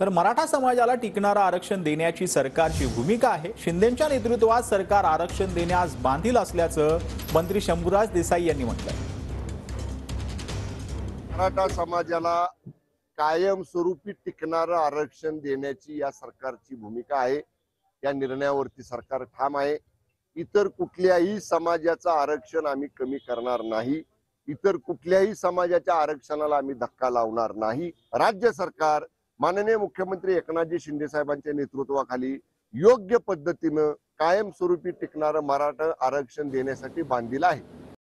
तर मराठा समाजाला टिकणारं आरक्षण देण्याची सरकारची भूमिका आहे शिंदेच्या नेतृत्वात सरकार आरक्षण देण्यास बांधील असल्याचं मंत्री शंभूराज देसाई यांनी म्हटलं मराठा समाजाला कायमस्वरूपी टिकणारं आरक्षण देण्याची या सरकारची भूमिका आहे या निर्णयावरती सरकार ठाम आहे इतर कुठल्याही समाजाचं आरक्षण आम्ही कमी करणार नाही इतर कुठल्याही समाजाच्या आरक्षणाला आम्ही धक्का लावणार नाही राज्य सरकार माननीय मुख्यमंत्री एकनाथजी शिंदे साहेबांच्या नेतृत्वाखाली योग्य पद्धतीनं कायमस्वरूपी टिकणारं मराठा आरक्षण देण्यासाठी बांधील आहे